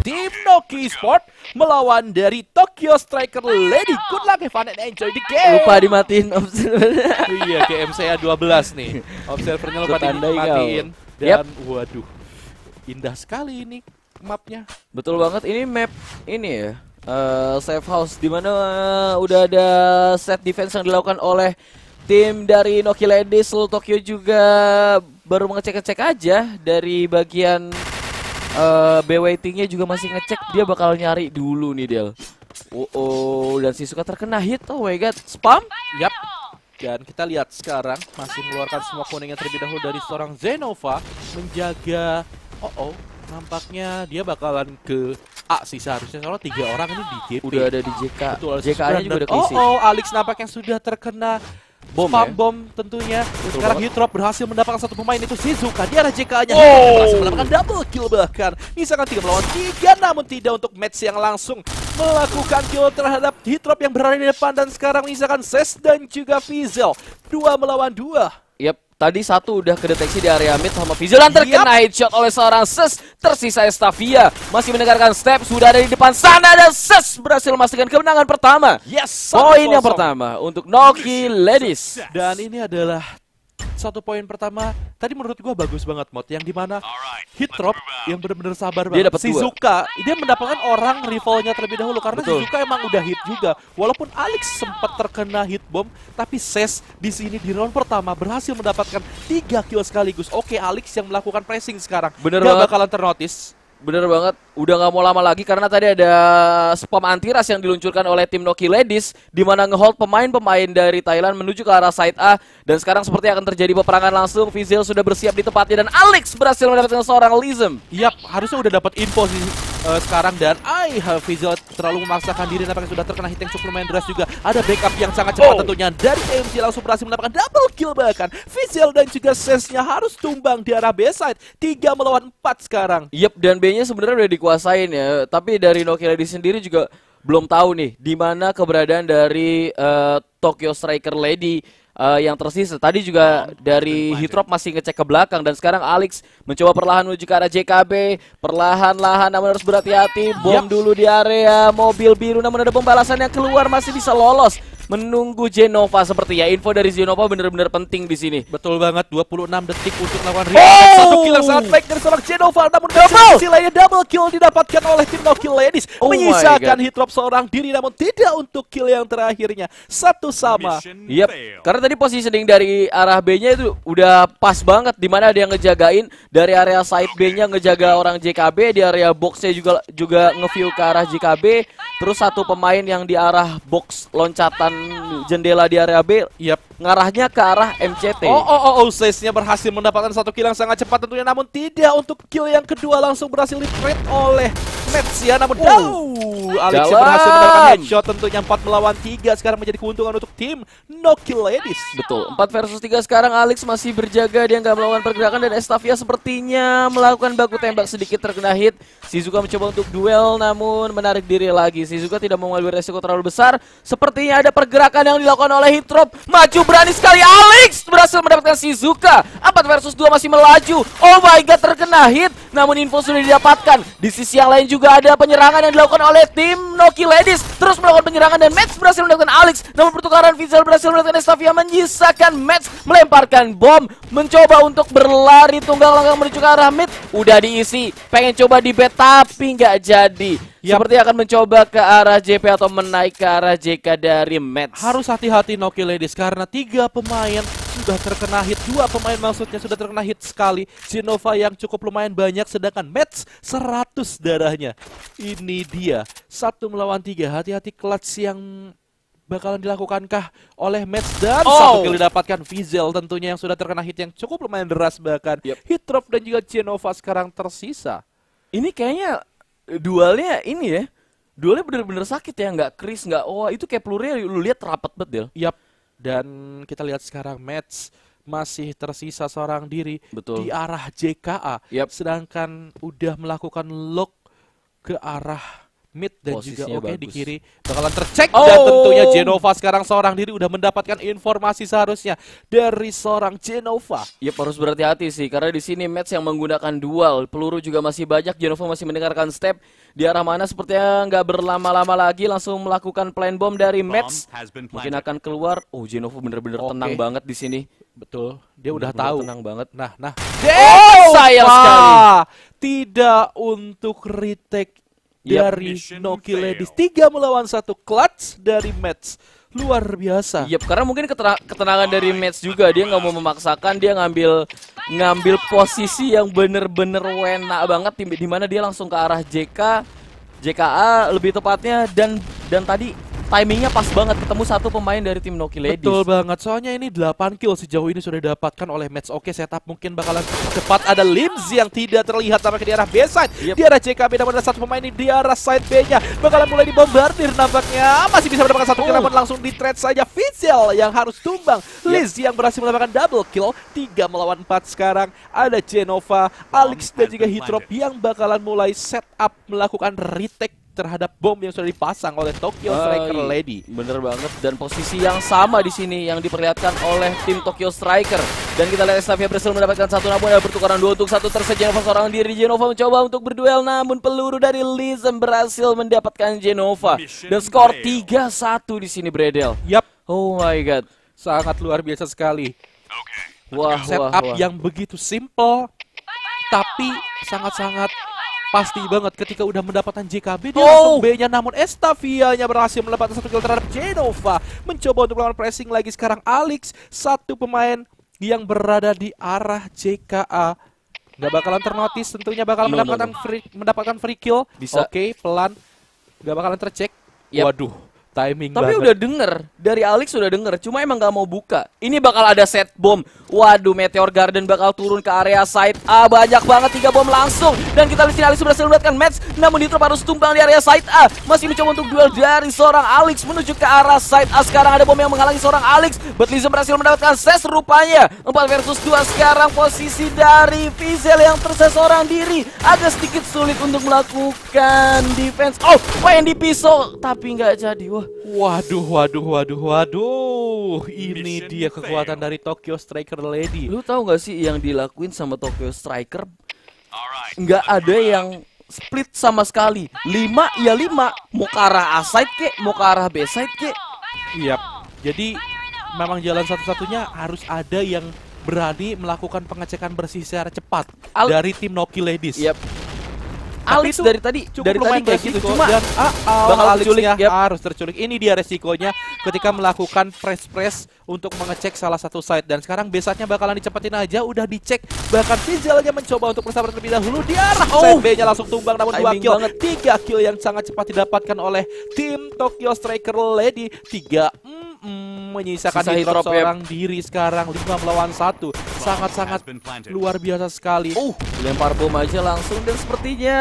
tim Noki Sport melawan dari Tokyo Striker Lady. Good luck Evan and enjoy the game. Lupa dimatiin observer. iya, GM saya 12 nih. Observernya lupa dimatiin. Dan yep. waduh, indah sekali ini mapnya. Betul banget, ini map ini ya. Uh, safe house dimana uh, eh, udah ada set defense yang dilakukan oleh tim dari Noki Ladies Seluruh Tokyo juga baru mengecek-ngecek aja dari bagian uh, eh, BWT-nya juga masih ngecek dia bakal nyari dulu nih Del. Oh, oh dan suka terkena hit. Oh my god, spam. Yap. Dan kita lihat sekarang masih mengeluarkan semua kuningnya terlebih dahulu dari seorang Zenova menjaga Oh oh, nampaknya dia bakalan ke A sih seharusnya soalnya tiga orang ini di JP. Udah ada di JK. JK-nya juga ada Oh oh, Alex nampaknya sudah terkena bom, ya? bom tentunya. Betul Sekarang Heatrop berhasil mendapatkan satu pemain itu Shizuka di arah JK-nya. Oh. mendapatkan double kill bahkan. Misalkan tiga melawan tiga namun tidak untuk match yang langsung melakukan kill terhadap Heatrop yang berada di depan dan sekarang misalkan Ses dan juga Fizel. Dua melawan dua. Yep, Tadi satu udah kedeteksi di area mid sama Vigilant terkena yep. headshot oleh seorang Ses. Tersisa Estafia. Masih mendengarkan step. Sudah ada di depan sana. Dan Ses berhasil memastikan kemenangan pertama. Yes. Poin yang pertama untuk Noki Ladies. Dan ini adalah satu poin pertama tadi menurut gue bagus banget mod yang di mana hit drop yang bener-bener sabar dia banget. si zuka dia mendapatkan orang rivalnya terlebih dahulu karena Betul. zuka emang udah hit juga. Walaupun Alex sempat terkena hit bomb, tapi Ses di sini di round pertama berhasil mendapatkan tiga kill sekaligus. Oke, Alex yang melakukan pressing sekarang. Bener dia banget. bakalan ternotis Bener banget, udah gak mau lama lagi karena tadi ada spam antiras yang diluncurkan oleh tim Noki Ladies di mana ngehold pemain-pemain dari Thailand menuju ke arah side A dan sekarang seperti akan terjadi peperangan langsung. Vizil sudah bersiap di tempatnya dan Alex berhasil mendapatkan seorang Lism. Yap, harusnya udah dapat info sih uh, sekarang dan ai visual terlalu memaksakan diri nampaknya sudah terkena hit yang cukup lumayan deras juga. Ada backup yang sangat cepat oh. tentunya dari KMC langsung berhasil mendapatkan double kill bahkan. Fizel dan juga Sesnya harus tumbang di arah B side. 3 melawan 4 sekarang. Yep, dan B-nya sebenarnya sudah dikuasain ya. Tapi dari Nokia Lady sendiri juga belum tahu nih di mana keberadaan dari uh, Tokyo Striker Lady uh, yang tersisa. Tadi juga dari ya. Hitrop masih ngecek ke belakang dan sekarang Alex mencoba perlahan menuju ke arah JKB. Perlahan-lahan namun harus berhati-hati. Bom yep. dulu di area mobil biru namun ada pembalasan yang keluar masih bisa lolos menunggu Genova seperti ya. Info dari Genova benar-benar penting di sini. Betul banget 26 detik untuk lawan Rio. Oh! Satu kill yang sangat baik dari seorang Genova namun double. lainnya double kill didapatkan oleh tim No Kill Ladies. Oh menyisakan hit drop seorang diri namun tidak untuk kill yang terakhirnya. Satu sama. Yep. Karena tadi positioning dari arah B-nya itu udah pas banget di mana yang ngejagain dari area side B-nya ngejaga orang JKB di area box-nya juga juga nge-view ke arah JKB terus satu pemain yang di arah box loncatan jendela di area B. Yap ngarahnya ke arah MCT. Oh, oh, oh, oh Sesnya berhasil mendapatkan satu kill yang sangat cepat tentunya, namun tidak untuk kill yang kedua langsung berhasil di oleh Mets ya, namun wow. Oh. Alex berhasil mendapatkan headshot tentunya 4 melawan 3 sekarang menjadi keuntungan untuk tim No Kill Ladies. Betul, 4 versus 3 sekarang Alex masih berjaga, dia nggak melakukan pergerakan dan Estavia sepertinya melakukan baku tembak sedikit terkena hit. Shizuka mencoba untuk duel namun menarik diri lagi. Shizuka tidak mengambil resiko terlalu besar. Sepertinya ada pergerakan yang dilakukan oleh Hitrop. Maju berani sekali Alex berhasil mendapatkan Shizuka 4 versus 2 masih melaju Oh my god terkena hit Namun info sudah didapatkan Di sisi yang lain juga ada penyerangan yang dilakukan oleh tim Noki Ladies Terus melakukan penyerangan dan Max berhasil mendapatkan Alex Namun pertukaran Vizal berhasil mendapatkan Estafia Menyisakan Max melemparkan bom Mencoba untuk berlari tunggal langkah menuju ke arah mid Udah diisi Pengen coba di bet tapi nggak jadi Yep. Seperti akan mencoba ke arah JP atau menaik ke arah JK dari match. Harus hati-hati Noki Ladies karena tiga pemain sudah terkena hit dua pemain maksudnya sudah terkena hit sekali Sinova yang cukup lumayan banyak sedangkan match 100 darahnya ini dia satu melawan tiga hati-hati clutch yang bakalan dilakukankah oleh match dan oh. satu kali dapatkan Vizel tentunya yang sudah terkena hit yang cukup lumayan deras bahkan yep. hit drop dan juga Genova sekarang tersisa ini kayaknya dualnya ini ya dualnya bener-bener sakit ya nggak kris nggak wah oh, itu kayak pelurunya lu lihat rapat banget Del. Yap. Dan kita lihat sekarang match masih tersisa seorang diri Betul. di arah JKA. Yep. Sedangkan udah melakukan lock ke arah mid dan Posisinya juga oke okay, di kiri bakalan tercek oh. dan tentunya Genova sekarang seorang diri udah mendapatkan informasi seharusnya dari seorang Genova. Ya harus berhati-hati sih karena di sini match yang menggunakan dual, peluru juga masih banyak. Genova masih mendengarkan step di arah mana sepertinya nggak berlama-lama lagi langsung melakukan plan bomb dari match. Mungkin akan keluar. Oh, Genova bener-bener okay. tenang banget di sini. Betul. Dia udah bener udah tahu. Tenang banget. Nah, nah. Oh, sayang sekali. Tidak untuk retake dari Noki Ladies. Tiga melawan satu clutch dari Mets. Luar biasa. Yep, karena mungkin ketenangan dari Mets juga. Dia nggak mau memaksakan, dia ngambil ngambil posisi yang bener-bener wena banget. di mana dia langsung ke arah JK. JKA lebih tepatnya dan dan tadi timingnya pas banget ketemu satu pemain dari tim Noki Ladies. Betul banget. Soalnya ini 8 kill sejauh ini sudah didapatkan oleh match oke setup mungkin bakalan cepat ada Limzi yang tidak terlihat sampai ke di arah B side. Yep. Di arah JKB namun ada satu pemain ini di arah side B-nya bakalan mulai dibombardir nampaknya. Masih bisa mendapatkan satu kill namun langsung di trade saja Vizel yang harus tumbang. Yep. Liz yang berhasil mendapatkan double kill 3 melawan 4 sekarang. Ada Genova, Alex dan juga Hitrop yang bakalan mulai setup melakukan retake terhadap bom yang sudah dipasang oleh Tokyo Striker uh, Lady. Bener banget dan posisi yang sama di sini yang diperlihatkan oleh tim Tokyo Striker. Dan kita lihat Estafia berhasil mendapatkan satu namun ada pertukaran dua untuk satu tersedia Genova seorang diri Genova mencoba untuk berduel namun peluru dari Lizem berhasil mendapatkan Genova dan skor 3-1 di sini Bredel. Yap. Oh my god. Sangat luar biasa sekali. Okay. Wah, setup yang begitu simple tapi sangat-sangat pasti banget ketika udah mendapatkan JKB dia oh. langsung B-nya namun Estavia-nya berhasil mendapatkan satu kill terhadap Genova mencoba untuk melawan pressing lagi sekarang Alex satu pemain yang berada di arah JKA nggak bakalan ternotis tentunya bakal no, mendapatkan no, no. free mendapatkan free kill oke okay, pelan nggak bakalan tercek yep. waduh timing Tapi banget. udah denger, dari Alex udah denger, cuma emang gak mau buka. Ini bakal ada set bom. Waduh, Meteor Garden bakal turun ke area side A. Ah, banyak banget, tiga bom langsung. Dan kita lihat sini Alex berhasil mendapatkan match, namun Nitro harus tumbang di area side A. Masih mencoba untuk duel dari seorang Alex menuju ke arah side A. Sekarang ada bom yang menghalangi seorang Alex. Betlism berhasil mendapatkan ses rupanya. 4 versus 2 sekarang posisi dari Vizel yang tersesat seorang diri. Agak sedikit sulit untuk melakukan defense. Oh, main di pisau, tapi nggak jadi. Wah, Waduh, waduh, waduh, waduh. Ini dia kekuatan dari Tokyo Striker Lady. Lu tahu nggak sih yang dilakuin sama Tokyo Striker? Nggak ada yang split sama sekali. Lima, ya lima. Mau ke arah A side kek, mau ke arah B side kek. Iya. Jadi memang jalan satu-satunya harus ada yang berani melakukan pengecekan bersih secara cepat Al dari tim Noki Ladies. Yep. Alex dari tadi cukup dari tadi kayak gitu cuma dan, uh, bakal Alex culik ya, yep. harus terculik. Ini dia resikonya ketika melakukan press press untuk mengecek salah satu side dan sekarang besarnya bakalan dicepetin aja udah dicek bahkan Fizal aja mencoba untuk bersabar terlebih dahulu di arah oh. side B-nya langsung tumbang namun dua kill banget. tiga kill yang sangat cepat didapatkan oleh tim Tokyo Striker Lady tiga. Mm, menyisakan Sisa hitrop seorang diri sekarang 5 melawan 1 sangat-sangat luar biasa sekali uh lempar bom aja langsung dan sepertinya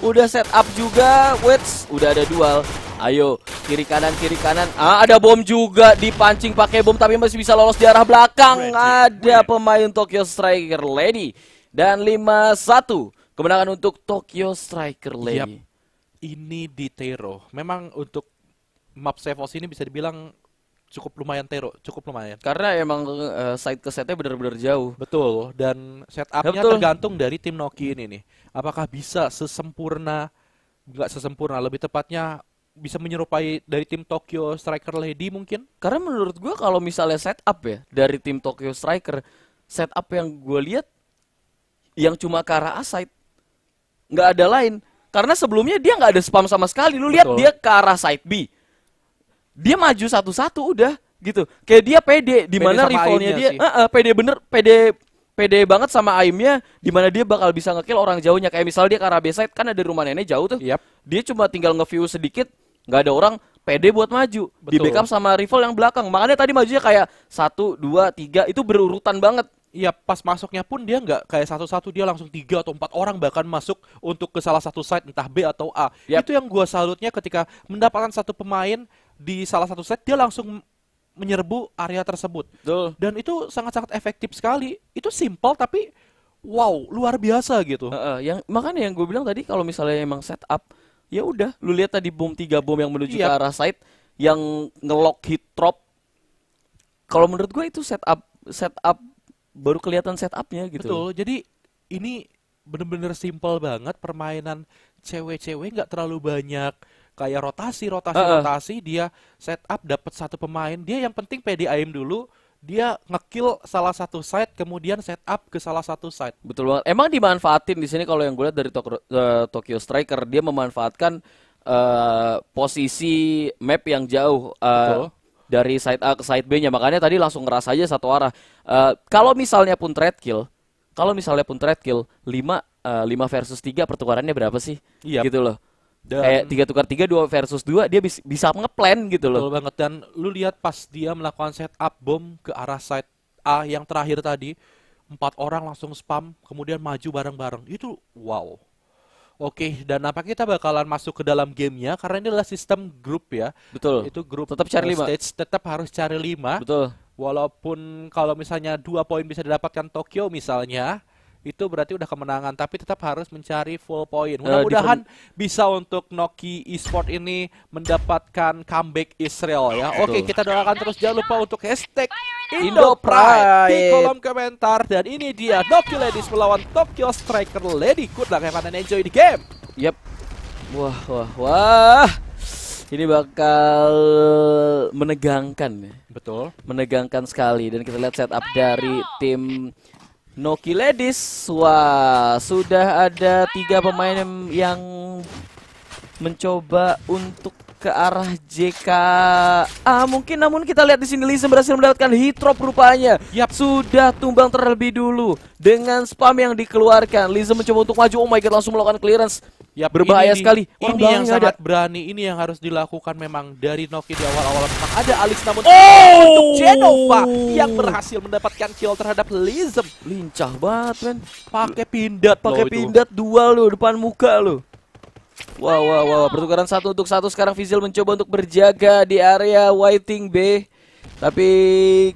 udah set up juga Wait, udah ada dual ayo kiri kanan kiri kanan ah ada bom juga dipancing pakai bom tapi masih bisa lolos di arah belakang ada pemain Tokyo Striker Lady dan 5-1 kemenangan untuk Tokyo Striker Lady yep ini di Tero. Memang untuk map save os ini bisa dibilang cukup lumayan tero, cukup lumayan. Karena emang uh, side ke setnya benar-benar jauh. Betul. Dan setupnya ya, tergantung dari tim Noki ini nih. Apakah bisa sesempurna, nggak sesempurna, lebih tepatnya bisa menyerupai dari tim Tokyo Striker Lady mungkin? Karena menurut gue kalau misalnya setup ya dari tim Tokyo Striker, setup yang gue lihat yang cuma ke arah side nggak ada lain. Karena sebelumnya dia nggak ada spam sama sekali. Lu lihat dia ke arah side B dia maju satu-satu udah gitu. Kayak dia pede di mana rivalnya dia, uh, uh, pede bener, pede pede banget sama aimnya di mana dia bakal bisa ngekill orang jauhnya kayak misal dia ke arah side kan ada rumah nenek jauh tuh. Yep. Dia cuma tinggal ngeview sedikit, nggak ada orang pede buat maju Betul. di backup sama rival yang belakang makanya tadi majunya kayak satu dua tiga itu berurutan banget Iya pas masuknya pun dia nggak kayak satu-satu dia langsung tiga atau empat orang bahkan masuk untuk ke salah satu side entah B atau A. Yep. Itu yang gua salutnya ketika mendapatkan satu pemain di salah satu set dia langsung menyerbu area tersebut. Duh. Dan itu sangat-sangat efektif sekali. Itu simple tapi wow, luar biasa gitu. Uh, uh, yang makanya yang gue bilang tadi kalau misalnya emang setup, ya udah lu lihat tadi bom tiga bom yang menuju yep. ke iya. arah side yang ngelock hit drop. Kalau menurut gue itu setup setup baru kelihatan setupnya gitu. Betul. Jadi ini bener-bener simple banget permainan cewek-cewek nggak -cewek terlalu banyak kayak rotasi rotasi uh -uh. rotasi dia setup dapat satu pemain dia yang penting PDAM dulu dia ngekill salah satu side kemudian setup ke salah satu side. Betul banget. Emang dimanfaatin di sini kalau yang gue lihat dari Tokyo, uh, eh, Tokyo Striker dia memanfaatkan uh, posisi map yang jauh uh, dari side A ke side B-nya. Makanya tadi langsung ngeras aja satu arah. Uh, kalau misalnya pun thread kill, kalau misalnya pun thread kill lima uh, 5 versus 3 pertukarannya berapa sih? Iya. Yep. Gitu loh dan kayak tiga tukar tiga dua versus dua dia bis, bisa ngeplan gitu loh betul banget dan lu lihat pas dia melakukan setup bom ke arah side A yang terakhir tadi empat orang langsung spam kemudian maju bareng-bareng itu wow Oke, dan apa kita bakalan masuk ke dalam gamenya karena ini adalah sistem grup ya. Betul. Itu grup tetap cari lima. Stage tetap harus cari lima. Betul. Walaupun kalau misalnya dua poin bisa didapatkan Tokyo misalnya, itu berarti udah kemenangan tapi tetap harus mencari full point. Eh, Mudah-mudahan uh, bisa untuk Noki Esport ini mendapatkan comeback Israel ya. Oke, okay, kita doakan terus jangan lupa untuk hashtag Indo Pride di kolom komentar dan ini dia Noki Ladies melawan Tokyo Striker Lady. Good luck have and enjoy the game. Yep. Wah, wah, wah. Ini bakal menegangkan ya. Betul. Menegangkan sekali dan kita lihat setup dari tim Noki Ladies. Wah, sudah ada tiga pemain yang mencoba untuk ke arah JK. Ah, mungkin namun kita lihat di sini Lisa berhasil mendapatkan hitrop rupanya. Yap, sudah tumbang terlebih dulu dengan spam yang dikeluarkan. Lisa mencoba untuk maju. Oh my god, langsung melakukan clearance Ya berbahaya ini, sekali. Orang ini yang sangat ada. berani, ini yang harus dilakukan memang dari Noki di awal-awal memang ada Alex namun oh! untuk Genova yang berhasil mendapatkan kill terhadap Lizem. Lincah banget, men. Pakai pindat, pakai pindat dua lo depan muka lo. Wow, wow, wow. Pertukaran satu untuk satu sekarang Vizil mencoba untuk berjaga di area waiting B. Tapi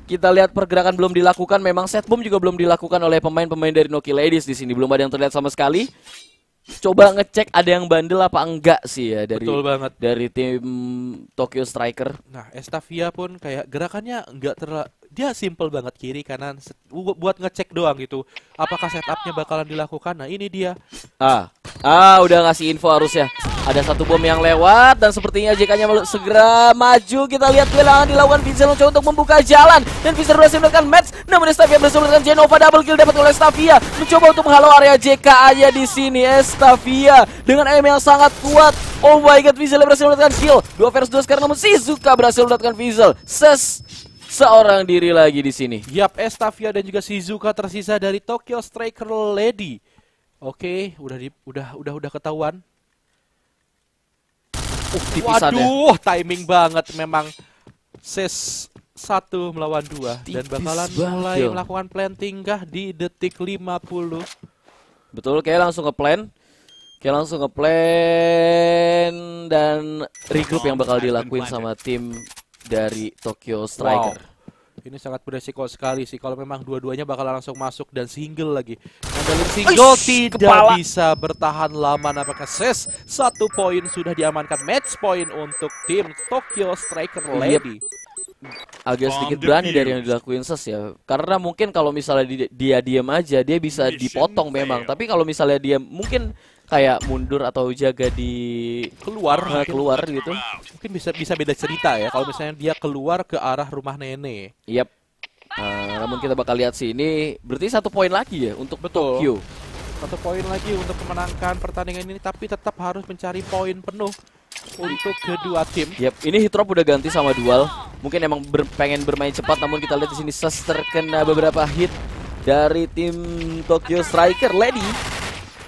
kita lihat pergerakan belum dilakukan. Memang set bom juga belum dilakukan oleh pemain-pemain dari Noki Ladies di sini. Belum ada yang terlihat sama sekali coba ngecek ada yang bandel apa enggak sih ya dari Betul banget. dari tim Tokyo Striker. Nah, Estavia pun kayak gerakannya enggak terlalu dia simple banget kiri kanan buat ngecek doang gitu. Apakah setupnya bakalan dilakukan? Nah, ini dia. Ah, ah udah ngasih info harusnya. Ada satu bom yang lewat dan sepertinya JK-nya segera maju. Kita lihat kehilangan dilakukan Vincent mencoba untuk membuka jalan dan Vizel berhasil mendapatkan match. Namun Estafia berhasil mendapatkan Genova double kill dapat oleh Estafia mencoba untuk menghalau area JK aja di sini. Estafia dengan aim yang sangat kuat. Oh my god, Vizel berhasil mendapatkan kill. Dua versus dua sekarang namun Shizuka berhasil mendapatkan Vizel. Ses seorang diri lagi di sini. Yap, Estafia dan juga Shizuka tersisa dari Tokyo Striker Lady. Oke, okay, udah di, udah udah udah ketahuan Uh, Waduh, timing banget memang. ses satu melawan dua Tipis dan bakalan mulai yo. melakukan planting kah di detik 50. Betul, kayak langsung ke plan. Kayak langsung ke plan dan regroup yang bakal dilakuin sama tim dari Tokyo Striker. Wow ini sangat beresiko sekali sih kalau memang dua-duanya bakal langsung masuk dan single lagi. Ngandelin single Uish, tidak kepala. bisa bertahan lama nampaknya ses satu poin sudah diamankan match point untuk tim Tokyo Striker Lady. Agak sedikit berani dari yang dilakuin ses ya. Karena mungkin kalau misalnya dia diam aja dia bisa dipotong memang. Tapi kalau misalnya dia mungkin kayak mundur atau jaga di keluar uh, keluar gitu. Mungkin bisa bisa beda cerita ya kalau misalnya dia keluar ke arah rumah nenek. Yap. Uh, namun kita bakal lihat sih ini berarti satu poin lagi ya untuk Betul. Tokyo. Satu poin lagi untuk memenangkan pertandingan ini tapi tetap harus mencari poin penuh untuk kedua tim. Yap, ini Hitrop udah ganti sama dual. Mungkin emang ber pengen bermain cepat namun kita lihat di sini Ses terkena beberapa hit dari tim Tokyo Striker Lady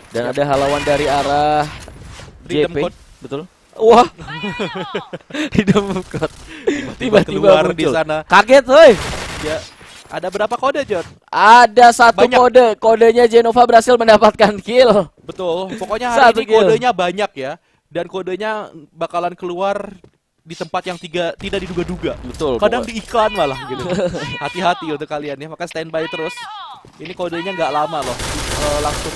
dan ada halawan dari arah JP. Betul. Wah. Rhythm Code. Tiba-tiba keluar muncul. di sana. Kaget, woi. Ya. Ada berapa kode, Jot? Ada satu banyak. kode. Kodenya Genova berhasil mendapatkan kill. Betul. Pokoknya hari satu ini kill. banyak ya. Dan kodenya bakalan keluar di tempat yang tiga, tidak diduga-duga. Betul. Kadang di iklan malah gitu. Hati-hati untuk kalian ya. Maka standby terus. Ini kodenya nggak lama loh. Eh, langsung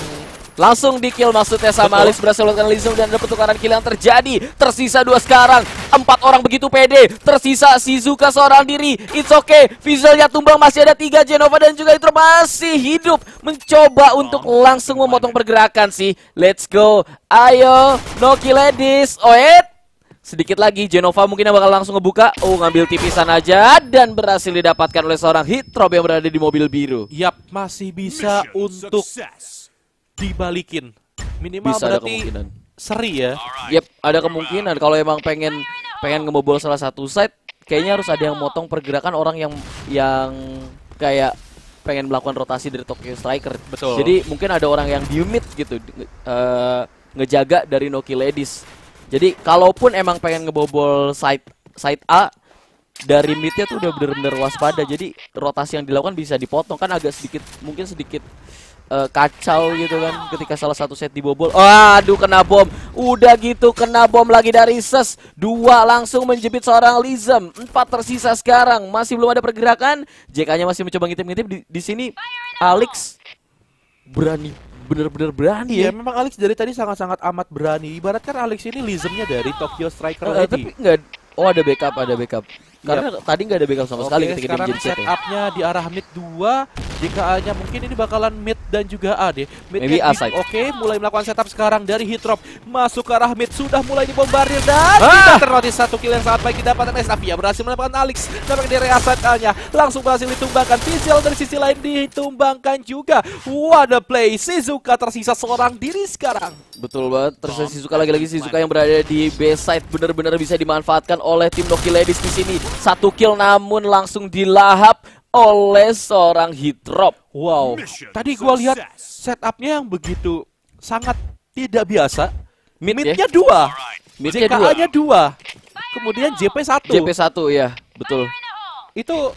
Langsung di kill maksudnya sama Betul. berhasil melakukan Lizum dan ada pertukaran kill yang terjadi. Tersisa dua sekarang. Empat orang begitu pede. Tersisa Shizuka seorang diri. It's okay. Vizelnya tumbang masih ada tiga Genova dan juga itu masih hidup. Mencoba untuk langsung memotong pergerakan sih. Let's go. Ayo. Noki ladies. Oet. Sedikit lagi, Genova mungkin bakal langsung ngebuka. Oh, ngambil tipisan aja dan berhasil didapatkan oleh seorang hit yang berada di mobil biru. Yap, masih bisa Mission untuk success dibalikin. Minimal Bisa berarti seri ya. Yep, ada kemungkinan kalau emang pengen pengen ngebobol salah satu side, kayaknya harus ada yang motong pergerakan orang yang yang kayak pengen melakukan rotasi dari Tokyo Striker. Betul. Jadi mungkin ada orang yang gitu, di mid gitu uh, ngejaga dari Noki Ladies. Jadi kalaupun emang pengen ngebobol side side A dari midnya tuh udah bener-bener waspada. Jadi rotasi yang dilakukan bisa dipotong kan agak sedikit mungkin sedikit uh, kacau gitu kan ketika salah satu set dibobol. Aduh kena bom. Udah gitu kena bom lagi dari Ses. Dua langsung menjepit seorang Lizem. Empat tersisa sekarang. Masih belum ada pergerakan. JK-nya masih mencoba ngintip-ngintip di, di sini. Alex berani bener-bener berani ya. ya. memang Alex dari tadi sangat-sangat amat berani. Ibaratkan Alex ini Lizemnya dari Tokyo Striker uh, Tapi enggak Oh ada backup, ada backup. Karena yep. tadi nggak ada backup sama okay, sekali ketika sekarang ya? set up-nya di arah mid 2 DKA-nya mungkin ini bakalan mid dan juga A deh. Mid Maybe A side. Oke, okay, mulai melakukan setup sekarang dari Hitrop. Masuk ke arah mid sudah mulai dibombardir dan ah! kita ternotis satu kill yang sangat baik didapatkan ya Berhasil mendapatkan Alex dapat dari A side A-nya. Langsung berhasil ditumbangkan. Visual dari sisi lain ditumbangkan juga. What a play. Shizuka tersisa seorang diri sekarang. Betul banget. tersisa Shizuka lagi-lagi Shizuka yang berada di B side benar-benar bisa dimanfaatkan oleh tim Noki Ladies di sini. Satu kill namun langsung dilahap oleh seorang hitrop. Wow. Tadi gua lihat setupnya yang begitu sangat tidak biasa. Mid ya? nya dua. nya dua. nya dua. Kemudian JP satu. JP satu ya, betul. Itu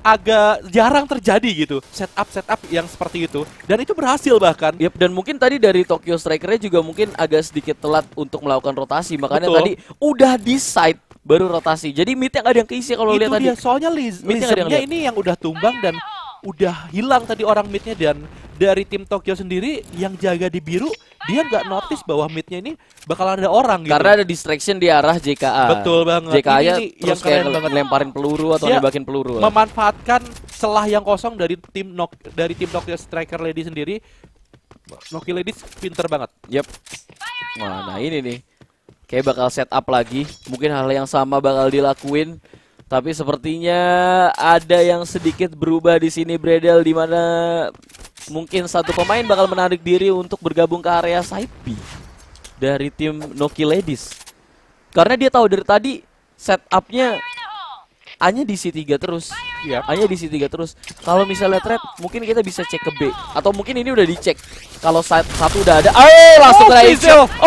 agak jarang terjadi gitu setup setup yang seperti itu dan itu berhasil bahkan yep, dan mungkin tadi dari Tokyo Strikernya juga mungkin agak sedikit telat untuk melakukan rotasi makanya Betul. tadi udah decide baru rotasi. Jadi midnya nggak ada yang keisi kalau lihat tadi. Dia, soalnya Liz, Lizardnya ini yang udah tumbang dan udah hilang tadi orang midnya dan dari tim Tokyo sendiri yang jaga di biru dia nggak notice bahwa midnya ini bakalan ada orang gitu. Karena ada distraction di arah JKA. Betul banget. jka ini, terus yang kayak banget. lemparin peluru atau dia nembakin peluru. Memanfaatkan celah yang kosong dari tim Nok dari tim Tokyo Striker Lady sendiri. Noki lady pinter banget. Yep. Wah, nah ini nih. Kayak bakal setup lagi. Mungkin hal yang sama bakal dilakuin. Tapi sepertinya ada yang sedikit berubah di sini Bredel di mana mungkin satu pemain bakal menarik diri untuk bergabung ke area Saipi dari tim Noki Ladies. Karena dia tahu dari tadi setupnya Anya di C3 terus. Iya. A-nya di C3 terus. Kalau misalnya trap, mungkin kita bisa cek ke B atau mungkin ini udah dicek. Kalau satu udah ada, eh langsung oh, kena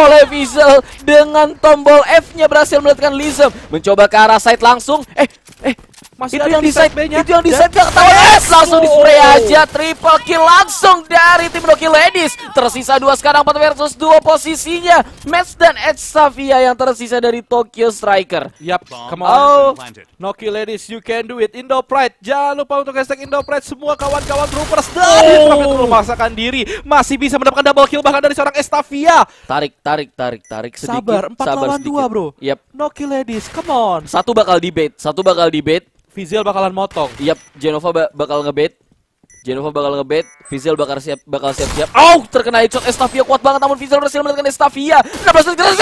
oleh Vizel dengan tombol F-nya berhasil meletakkan Lizem. Mencoba ke arah side langsung. Eh, eh masih itu, yang di side, itu yang di side, itu yang di side Yes, langsung oh. di spray aja. Triple kill langsung dari tim Noki Ladies. Tersisa dua sekarang 4 versus 2 posisinya. Mets dan Ed Safia yang tersisa dari Tokyo Striker. Yap, come on. Oh. Noki Ladies, you can do it. Indo Pride, jangan lupa untuk hashtag Indo Pride. Semua kawan-kawan groupers dari oh. memaksakan diri. Masih bisa mendapatkan double kill bahkan dari seorang Estafia. Tarik, tarik, tarik, tarik sedikit. Sabar, 4 sabar lawan sedikit. 2 bro. Yep. Noki Ladies, come on. Satu bakal debate, satu bakal debate Vizel bakalan motong. Yap, Genova ba bakal ngebet. Genova bakal ngebet. Vizel bakal siap bakal siap-siap. Au, oh, terkena headshot Estafia kuat banget namun Vizel berhasil menekan Estafia. 16 detik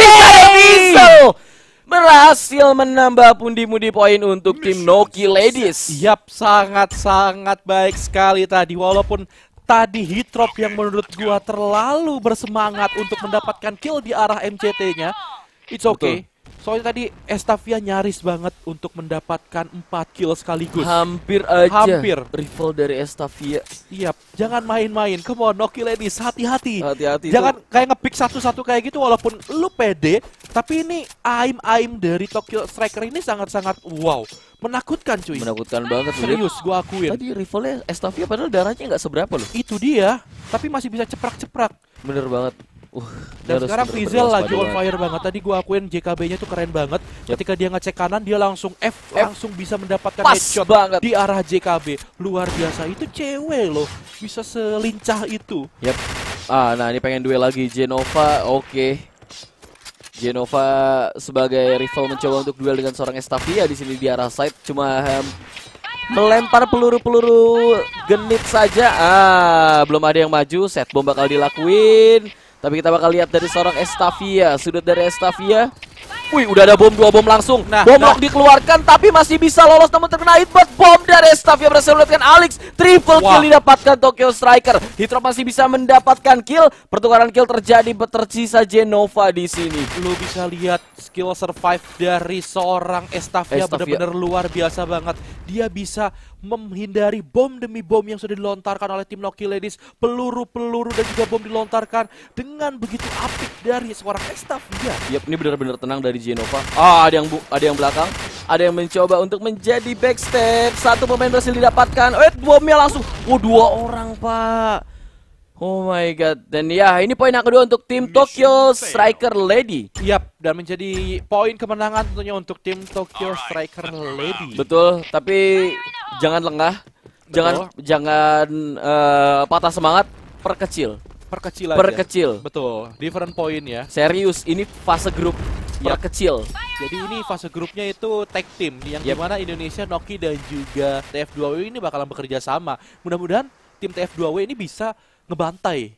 Vizel. Berhasil menambah pundi-pundi poin untuk tim Noki Ladies. Yap, sangat-sangat baik sekali tadi walaupun tadi Hitrop yang menurut gua terlalu bersemangat untuk mendapatkan kill di arah MCT-nya. It's okay. Betul. Soalnya tadi Estavia nyaris banget untuk mendapatkan 4 kill sekaligus. Hampir aja. Hampir. Rival dari Estavia. Iya, yep. jangan main-main. Come on, Noki Ladies, hati-hati. Hati-hati. Jangan tuh. kayak ngepick satu-satu kayak gitu walaupun lu pede, tapi ini aim-aim dari Tokyo Striker ini sangat-sangat wow. Menakutkan cuy. Menakutkan banget. Serius, gue akuin. Tadi rivalnya Estavia padahal darahnya nggak seberapa loh. Itu dia, tapi masih bisa ceprak-ceprak. Bener banget. Uh, dan sekarang Fizel lagi on fire banget. Tadi gue akuin JKB-nya tuh keren banget. Yep. Ketika dia ngecek kanan, dia langsung F, F. langsung bisa mendapatkan Pas headshot banget. di arah JKB. Luar biasa. Itu cewek loh. Bisa selincah itu. Yep. Ah, nah ini pengen duel lagi Genova. Oke. Okay. Genova sebagai rival mencoba untuk duel dengan seorang Estafia di sini di arah side cuma um, melempar peluru-peluru genit saja. Ah, belum ada yang maju. Set bom bakal dilakuin. Tapi kita bakal lihat dari seorang Estafia. Sudut dari Estafia. Wih, udah ada bom, dua bom langsung. Nah, bom nah. dikeluarkan, tapi masih bisa lolos namun terkena hitbox. Bom dari Estafia berhasil mendapatkan Alex. Triple kill didapatkan Tokyo Striker. Hitro masih bisa mendapatkan kill. Pertukaran kill terjadi, tercisa Genova di sini. Lu bisa lihat skill survive dari seorang Estafia, Estafia. benar-benar luar biasa banget. Dia bisa menghindari bom demi bom yang sudah dilontarkan oleh tim Noki Ladies, peluru-peluru dan juga bom dilontarkan dengan begitu apik dari seorang Estavia. Yap, ini benar-benar tenang dari Genova. Ah, ada yang bu ada yang belakang, ada yang mencoba untuk menjadi backstep. Satu pemain berhasil didapatkan. Eh, bomnya langsung. Oh, dua orang, Pak. Oh my god. Dan ya, ini poin yang kedua untuk tim Tokyo Striker Lady. Yap, dan menjadi poin kemenangan tentunya untuk tim Tokyo Striker Lady. Betul, tapi jangan lengah. Jangan Betul. jangan uh, patah semangat, perkecil. Perkecil aja. Perkecil. Betul, different point ya. Serius, ini fase grup perkecil. Jadi ini fase grupnya itu tag team yang yep. dimana Indonesia, Noki dan juga TF2W ini bakalan bekerja sama. Mudah-mudahan tim TF2W ini bisa ngebantai.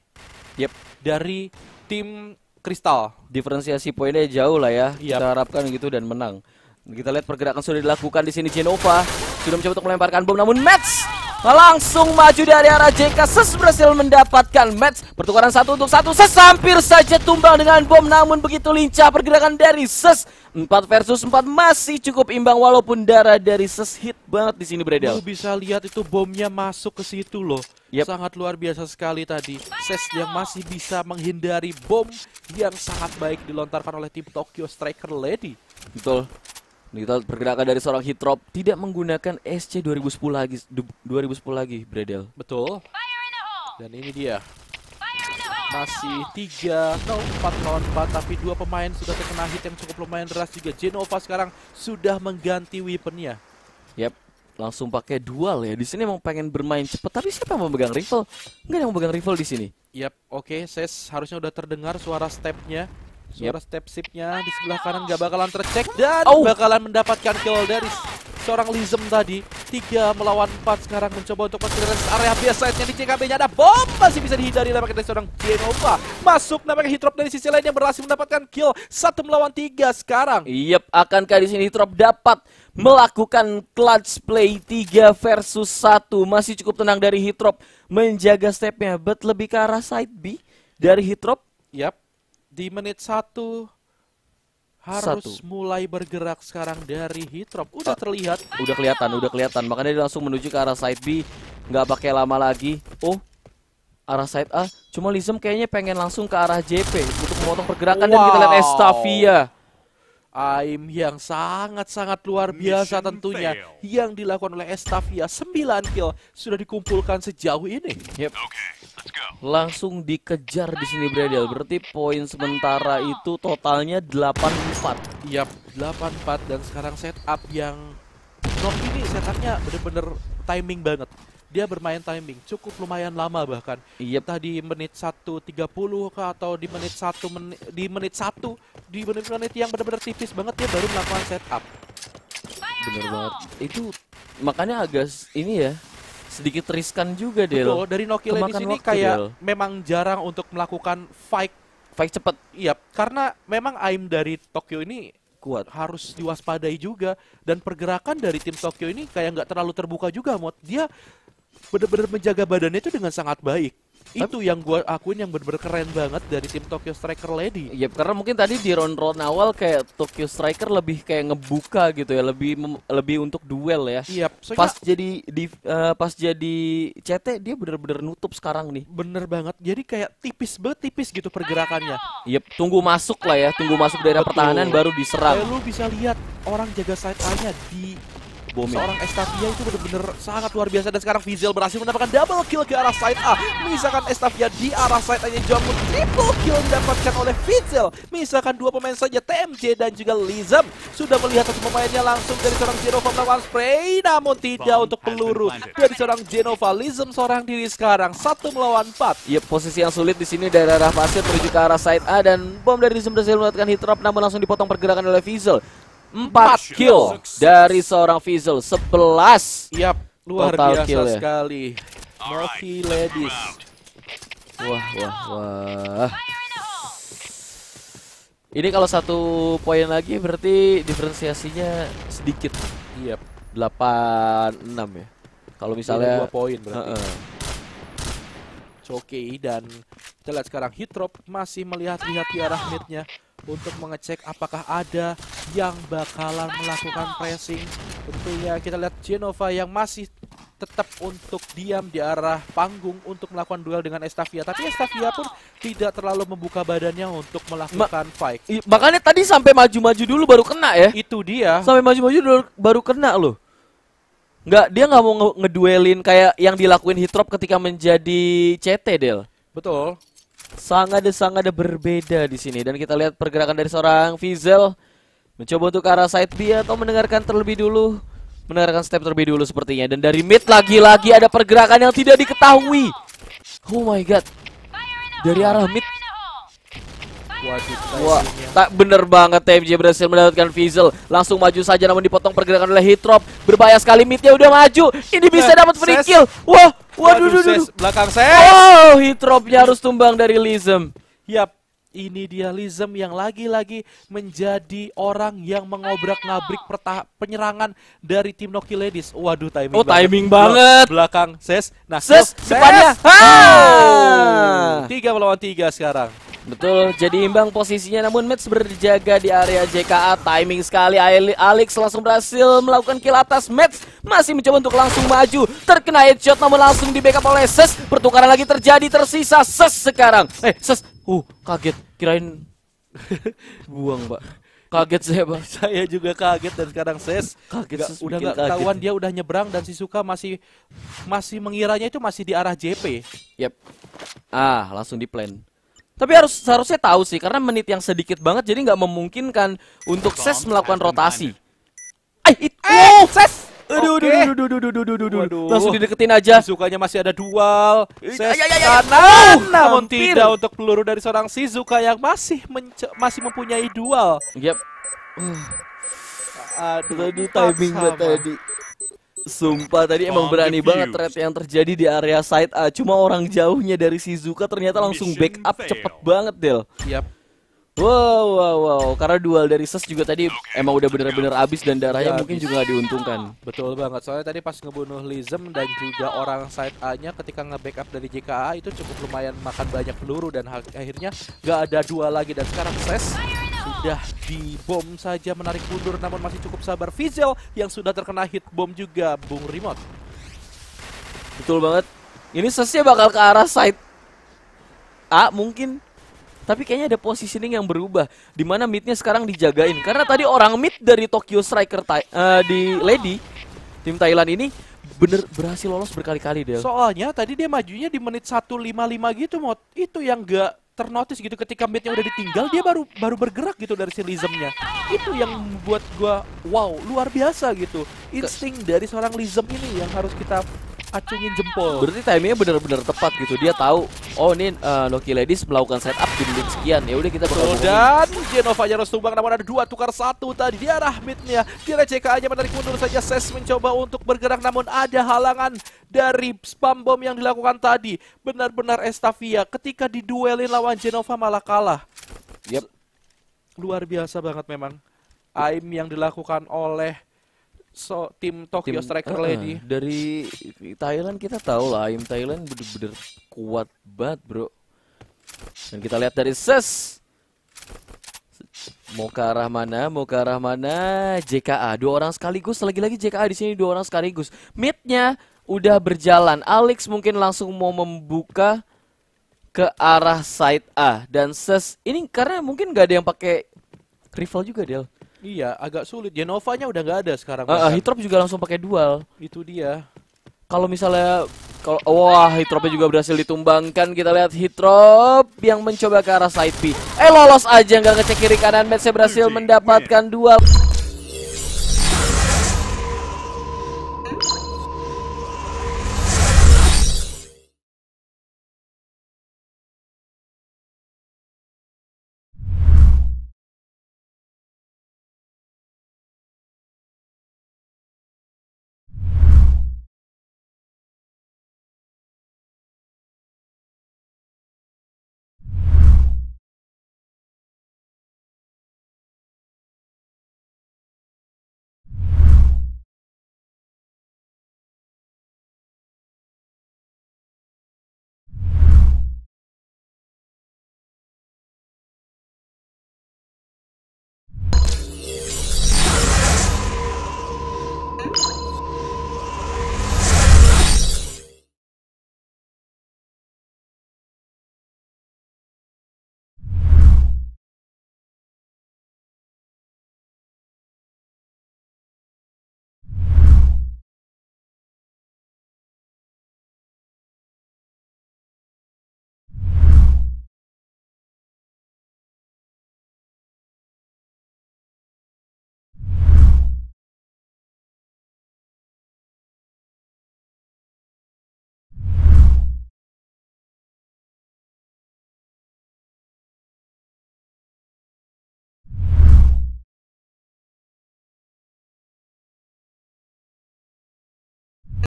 Yep. Dari tim Kristal. Diferensiasi poinnya jauh lah ya. Yep. Kita harapkan gitu dan menang. Kita lihat pergerakan sudah dilakukan di sini Genova sudah mencoba untuk melemparkan bom namun match langsung maju dari arah JK Ses berhasil mendapatkan match pertukaran satu untuk satu Ses hampir saja tumbang dengan bom namun begitu lincah pergerakan dari Ses empat versus empat masih cukup imbang walaupun darah dari Ses hit banget di sini Bredel. Lu bisa lihat itu bomnya masuk ke situ loh. Yep. Sangat luar biasa sekali tadi. Ses yang masih bisa menghindari bom yang sangat baik dilontarkan oleh tim Tokyo Striker Lady. Betul. Kita pergerakan dari seorang hit drop tidak menggunakan SC 2010 lagi 2010 lagi Bredel. Betul. Dan ini dia. Masih 3 no, 4 lawan 4 tapi dua pemain sudah terkena hit yang cukup lumayan deras juga. Genova sekarang sudah mengganti weaponnya. Yap, langsung pakai dual ya. Di sini emang pengen bermain cepat, tapi siapa yang memegang rifle? Enggak yang memegang rifle di sini. Yap, oke, okay. Ses harusnya udah terdengar suara stepnya. Suara yep. step sipnya di sebelah kanan gak bakalan tercek dan oh. bakalan mendapatkan kill dari seorang Lizem tadi. Tiga melawan empat sekarang mencoba untuk menclearance area biasa side-nya di CKB-nya ada bom masih bisa dihindari lewat dari seorang Genova. Masuk namanya Hitrop dari sisi lain yang berhasil mendapatkan kill satu melawan tiga sekarang. Yep, akankah di sini hitrop dapat melakukan clutch play 3 versus satu masih cukup tenang dari Hitrop menjaga stepnya but lebih ke arah side B dari Hitrop yap di menit satu harus satu. mulai bergerak sekarang dari Hitrop. Udah ah. terlihat. Udah kelihatan, udah kelihatan. Makanya dia langsung menuju ke arah side B. Nggak pakai lama lagi. Oh, arah side A. Cuma Lizem kayaknya pengen langsung ke arah JP untuk memotong pergerakan wow. dan kita lihat Estavia Aim yang sangat-sangat luar biasa tentunya yang dilakukan oleh Estafia 9 kill sudah dikumpulkan sejauh ini. Yep. Okay langsung dikejar di sini Bradley. Berarti poin sementara itu totalnya 84. Yap, 84 dan sekarang setup yang Nok ini setupnya bener-bener timing banget. Dia bermain timing cukup lumayan lama bahkan. Yep. Tadi menit 1.30 kah atau di menit 1 menit di menit 1 di menit-menit yang bener-bener tipis banget dia baru melakukan setup. Bener banget. Itu makanya agak ini ya sedikit riskan juga deh loh dari Nokia di sini kayak Del. memang jarang untuk melakukan fight fight cepat. Iya, karena memang aim dari Tokyo ini kuat. Harus diwaspadai juga dan pergerakan dari tim Tokyo ini kayak nggak terlalu terbuka juga, Mot. Dia benar-benar menjaga badannya itu dengan sangat baik. Itu yang gue akuin yang bener-bener keren banget dari tim Tokyo Striker Lady. Iya, karena mungkin tadi di round-round awal kayak Tokyo Striker lebih kayak ngebuka gitu ya, lebih lebih untuk duel ya. Iya. Yep, pas jadi di uh, pas jadi CT dia bener-bener nutup sekarang nih. Bener banget. Jadi kayak tipis banget tipis gitu pergerakannya. Yep, tunggu masuk lah ya, tunggu masuk daerah Betul. pertahanan baru diserang. Kayak lu bisa lihat orang jaga side A-nya di Seorang Estafia itu benar-benar sangat luar biasa dan sekarang Vizel berhasil mendapatkan double kill ke arah side A. Misalkan Estafia di arah side A-nya Jamun triple kill didapatkan oleh Vizel. Misalkan dua pemain saja TMJ dan juga Lizam sudah melihat satu pemainnya langsung dari seorang Genova melawan spray namun tidak untuk peluru dari seorang Genova Lizem seorang diri sekarang satu melawan empat. Ya posisi yang sulit di sini dari arah pasir menuju ke arah side A dan bom dari Lizam berhasil mendapatkan hit drop namun langsung dipotong pergerakan oleh Vizel. 4 kill dari seorang Fizzle 11 Yap, luar total biasa kill sekali Ladies Wah, wah, wah Ini kalau satu poin lagi berarti diferensiasinya sedikit Yap 86 ya Kalau misalnya dua poin berarti uh -uh. okay, dan kita lihat sekarang Hitrop masih melihat-lihat di arah midnya untuk mengecek apakah ada yang bakalan melakukan pressing. Tentunya kita lihat Genova yang masih tetap untuk diam di arah panggung untuk melakukan duel dengan Estavia. Tapi Estavia pun tidak terlalu membuka badannya untuk melakukan Ma fight. makanya tadi sampai maju-maju dulu baru kena ya. Itu dia. Sampai maju-maju dulu baru kena loh. Nggak, dia nggak mau ngeduelin kayak yang dilakuin Hitrop ketika menjadi CT, Del. Betul sangat ada sangat berbeda di sini dan kita lihat pergerakan dari seorang Fizel mencoba untuk ke arah side B atau mendengarkan terlebih dulu mendengarkan step terlebih dulu sepertinya dan dari mid lagi-lagi ada pergerakan yang tidak diketahui oh my god dari arah mid Waduh, Wah, tak bener banget TMJ ya, berhasil mendapatkan Fizzle. Langsung maju saja namun dipotong pergerakan oleh Hitrop. Berbahaya sekali midnya udah maju. Ini bisa iya, dapat free ses. kill. Wah, waduh, waduh, waduh belakang saya. Oh, Hitropnya harus tumbang dari Lism. Yap, ini dia Lism yang lagi-lagi menjadi orang yang mengobrak-ngabrik penyerangan dari tim Noki Ladies. Waduh, timing Oh, timing banget. Belakang, ses. Nah, ses, ses. depannya. Oh. Tiga melawan tiga sekarang. Betul, jadi imbang posisinya namun match berjaga di area JKA Timing sekali Alex langsung berhasil melakukan kill atas match Masih mencoba untuk langsung maju Terkena headshot namun langsung di backup oleh Ses Pertukaran lagi terjadi tersisa Ses sekarang Eh Ses, uh kaget kirain buang mbak kaget saya bang saya juga kaget dan sekarang ses kaget gak, ses udah nggak ketahuan dia udah nyebrang dan si suka masih masih mengiranya itu masih di arah JP yep ah langsung di plan tapi harus seharusnya tahu sih karena menit yang sedikit banget jadi nggak memungkinkan untuk Ses melakukan rotasi. Eh, oh, Ses. Aduh, aduh, aduh, aduh, aduh, aduh, aduh, aduh, Langsung dideketin aja. Sukanya masih ada dual. Ses iya, iya, iya, kanan. Namun tidak untuk peluru dari seorang Shizuka yang masih masih mempunyai dual. Yep. Ah, aduh, tadi timingnya tadi. Sumpah tadi emang berani banget threat yang terjadi di area side A. Cuma orang jauhnya dari Shizuka ternyata langsung backup cepet banget Del. Yap. Wow, wow, wow. Karena duel dari Ses juga tadi emang udah bener-bener abis dan darahnya ya, mungkin juga diuntungkan. Betul banget. Soalnya tadi pas ngebunuh Lizem dan juga orang side A-nya ketika nge-backup dari JKA itu cukup lumayan makan banyak peluru dan akhirnya gak ada dua lagi. Dan sekarang Ses sudah dibom saja menarik mundur namun masih cukup sabar Fizel yang sudah terkena hit bom juga Bung Remote. Betul banget. Ini sesnya bakal ke arah side A mungkin. Tapi kayaknya ada positioning yang berubah. Dimana midnya sekarang dijagain. Karena tadi orang mid dari Tokyo Striker uh, di Lady. Tim Thailand ini bener berhasil lolos berkali-kali deh Soalnya tadi dia majunya di menit 155 gitu mod. Itu yang gak ternotis gitu ketika midnya udah ditinggal dia baru baru bergerak gitu dari silismnya itu yang buat gua wow luar biasa gitu insting dari seorang lizem ini yang harus kita acungin jempol. Berarti timingnya benar-benar tepat gitu. Dia tahu, oh ini uh, eh, Loki Ladies melakukan setup di menit sekian. Ya udah kita bakal so, Dan Genova harus tumbang namun ada dua tukar satu tadi. Dia Rahmitnya, dia CK aja menarik mundur saja. Ses mencoba untuk bergerak namun ada halangan dari spam bom yang dilakukan tadi. Benar-benar Estafia ketika diduelin lawan Genova malah kalah. Yep. Luar biasa banget memang. Aim yang dilakukan oleh so tim Tokyo tim, Striker uh, Lady dari Thailand kita tahu lah tim Thailand bener-bener kuat banget bro dan kita lihat dari Ses mau ke arah mana mau ke arah mana JKA dua orang sekaligus lagi-lagi JKA di sini dua orang sekaligus midnya udah berjalan Alex mungkin langsung mau membuka ke arah side A dan Ses ini karena mungkin gak ada yang pakai rival juga Del Iya, agak sulit. Genovanya udah nggak ada sekarang. Uh, uh, Hitrop juga langsung pakai dual. Itu dia. Kalau misalnya kalau wah Hitropnya juga berhasil ditumbangkan. Kita lihat Hitrop yang mencoba ke arah side B. Eh lolos aja nggak ngecek kiri kanan. Match berhasil mendapatkan dual.